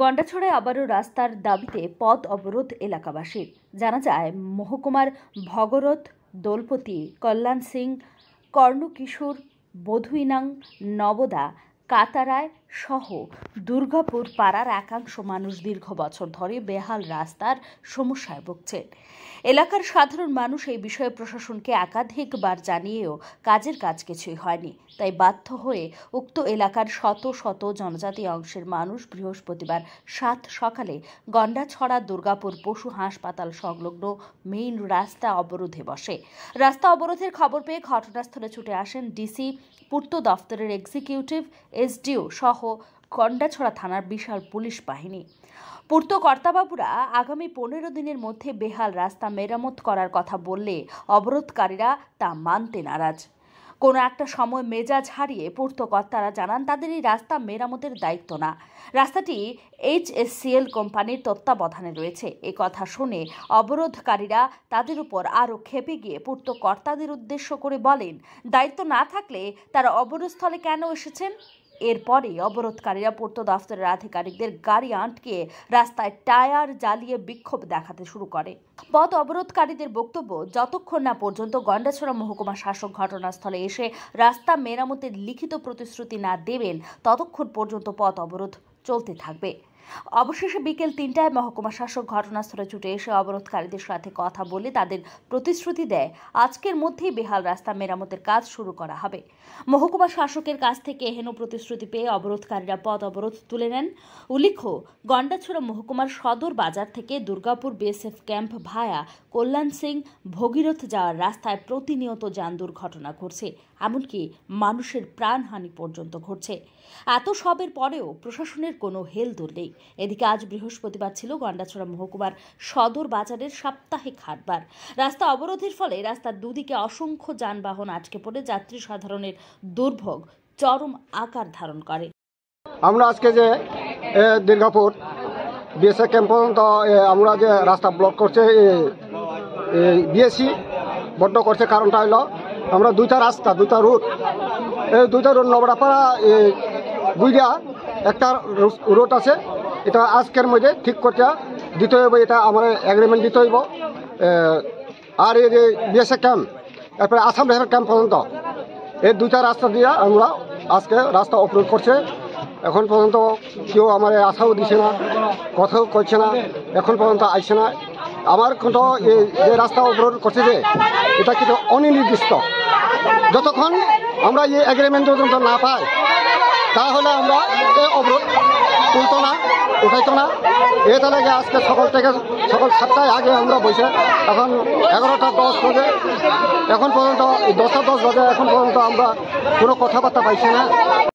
গন্ডাছড়ায় আবারও রাস্তার দাবিতে পথ অবরোধ এলাকাবাসীর জানা যায় মহকুমার ভগরথ দোলপতি কল্যাণ সিং কর্ণকিশোর বধুইনাং নবদা কাতারায় সহ দুর্গাপুর পাড়ার একাংশ মানুষ দীর্ঘ বছর ধরে বেহাল রাস্তার সমস্যায় ভুগছেন এলাকার সাধারণ মানুষ এই বিষয়ে প্রশাসনকে একাধিকবার জানিয়েও কাজের কাজ কিছুই হয়নি তাই বাধ্য হয়ে উক্ত এলাকার শত শত জনজাতি অংশের মানুষ বৃহস্পতিবার সাত সকালে গন্ডাছড়া দুর্গাপুর পশু হাসপাতাল সংলগ্ন মেইন রাস্তা অবরোধে বসে রাস্তা অবরোধের খবর পেয়ে ঘটনাস্থলে ছুটে আসেন ডিসি পূর্ত দফতরের এক্সিকিউটিভ এসডিও সহ সহ থানার বিশাল পুলিশ বাহিনী পূর্ত কর্তাবাবুরা আগামী পনেরো দিনের মধ্যে বেহাল রাস্তা মেরামত করার কথা বললে অবরোধকারীরা তা মানতে নারাজ কোনো একটা সময় মেজাজ হারিয়ে পূর্তকর্তারা জানান তাদের এই রাস্তা মেরামতের দায়িত্ব না রাস্তাটি এইচএসসিএল কোম্পানির তত্ত্বাবধানে রয়েছে এ কথা শুনে অবরোধকারীরা তাদের উপর আরও খেপে গিয়ে পূর্তকর্তাদের উদ্দেশ্য করে বলেন দায়িত্ব না থাকলে তারা অবরোধস্থলে কেন এসেছেন এরপরে অবরোধকারীরা পূর্ত দফতরের আধিকারিকদের গাড়ি আটকে রাস্তায় টায়ার জ্বালিয়ে বিক্ষোভ দেখাতে শুরু করে পথ অবরোধকারীদের বক্তব্য যতক্ষণ না পর্যন্ত গন্ডাছড়া মহকুমা শাসক ঘটনাস্থলে এসে রাস্তা মেরামতের লিখিত প্রতিশ্রুতি না দেবেন ততক্ষণ পর্যন্ত পথ অবরোধ চলতে থাকবে অবশেষে বিকেল তিনটায় মহকুমা শাসক ঘটনাস্থলে ছুটে এসে অবরোধকারীদের সাথে কথা বলে তাদের প্রতিশ্রুতি দেয় আজকের মধ্যেই বেহাল রাস্তা মেরামতের কাজ শুরু করা হবে মহকুমা শাসকের কাছ থেকে হেন প্রতিশ্রুতি পেয়ে অবরোধকারীরা পথ অবরোধ তুলে নেন উল্লেখ্য গন্ডাছড়া মহকুমার সদর বাজার থেকে Durgapur BSF camp via Kalyan Singh Bhagirath যাওয়ার রাস্তায় প্রতিনিয়ত যান দুর্ঘটনা ঘটছে এমনকি মানুষের প্রাণহানি পর্যন্ত ঘটছে এত সবের পরেও প্রশাসনের কোনো হেলদোল নেই এদিকে আজ বৃহস্পতিবার ছিল গন্ডাছড়া মহকুমার সদর বাজারের সাপ্তাহিক হাটবার রাস্তা অবরোধের ফলে রাস্তার দুদিকে অসংখ্য যানবাহন আটকে পড়ে যাত্রী সাধারণের দুর্ভোগ চরম আকার ধারণ করে আমরা আজকে যে দুর্গাপুর বিএসএ ক্যাম্প পর্যন্ত আমরা যে রাস্তা ব্লক করছে বিএসসি বড্ড করছে কারণটা হলো আমরা দুইটা রাস্তা দুইটা রুট এই দুইটা রুট নবরাপাড়া দুইটা একটা রোড আছে এটা আজকের মধ্যে ঠিক করতে দিতে হইব এটা আমার এগ্রিমেন্ট দিতে হইব আর এই যে বিএসএ ক্যাম্প তারপরে আসাম রেফার ক্যাম্প পর্যন্ত এই দুইটা রাস্তা দিয়ে আমরা আজকে রাস্তা অপরোধ করছে এখন পর্যন্ত কেউ আমার আশাও দিছে না কথাও করছে না এখন পর্যন্ত আসছে না আমার কিন্তু এই যে রাস্তা অবরোধ করছে যে এটা কিন্তু অনির্দিষ্ট যতক্ষণ আমরা এই এগ্রিমেন্ট পর্যন্ত না পাই তাহলে আমরা এই অবরোধ তুলতো না উঠাইত না এটা লাগে আজকে সকাল থেকে সকাল সাতটায় আগে আমরা বসে এখন এগারোটা দশ বাজে এখন পর্যন্ত দশটা দশ বাজে এখন পর্যন্ত আমরা কোনো কথাবার্তা পাইছি না